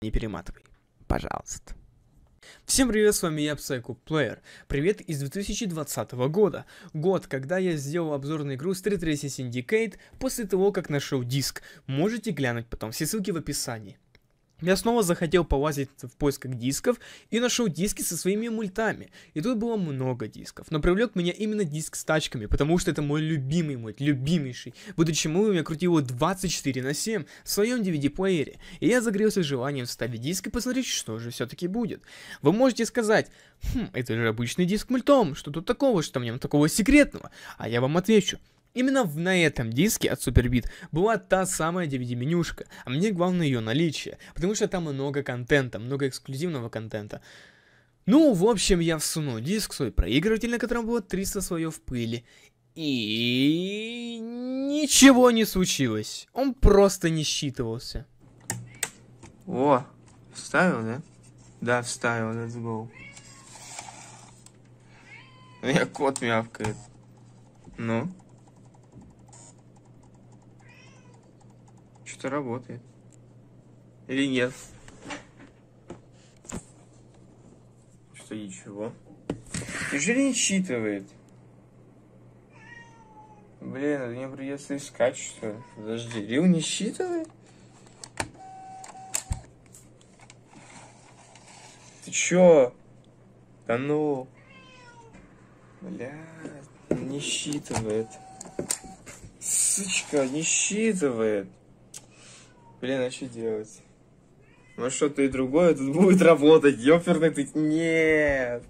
Не перематывай, пожалуйста. Всем привет, с вами я, Psycho Player. Привет из 2020 года. Год, когда я сделал обзор на игру Street Racing Syndicate после того, как нашел диск. Можете глянуть потом, все ссылки в описании. Я снова захотел полазить в поисках дисков и нашел диски со своими мультами. И тут было много дисков, но привлек меня именно диск с тачками, потому что это мой любимый мульт, любимейший. Будучи мулом, я крутил его 24 на 7 в своем DVD-плеере, и я загрелся желанием вставить диск и посмотреть, что же все-таки будет. Вы можете сказать, хм, это же обычный диск мультом, что тут такого, что в нем такого секретного? А я вам отвечу, Именно на этом диске от Superbit была та самая DVD-менюшка, а мне главное ее наличие, потому что там много контента, много эксклюзивного контента. Ну, в общем, я всунул диск свой проигрыватель, на котором было 300 слоев пыли, и ничего не случилось. Он просто не считывался. О, вставил, да? Да, вставил, let's go. У меня кот мявкает. Ну? что работает. Или нет? Что ничего. Неужели не считывает? Блин, мне придется искать, что ли. Подожди, Рил не считывает? Ты чё? Да ну. Бля, не считывает. Сучка, не считывает. Блин, а что делать? Ну а что-то и другое тут будет работать, ёперный ты... Нет!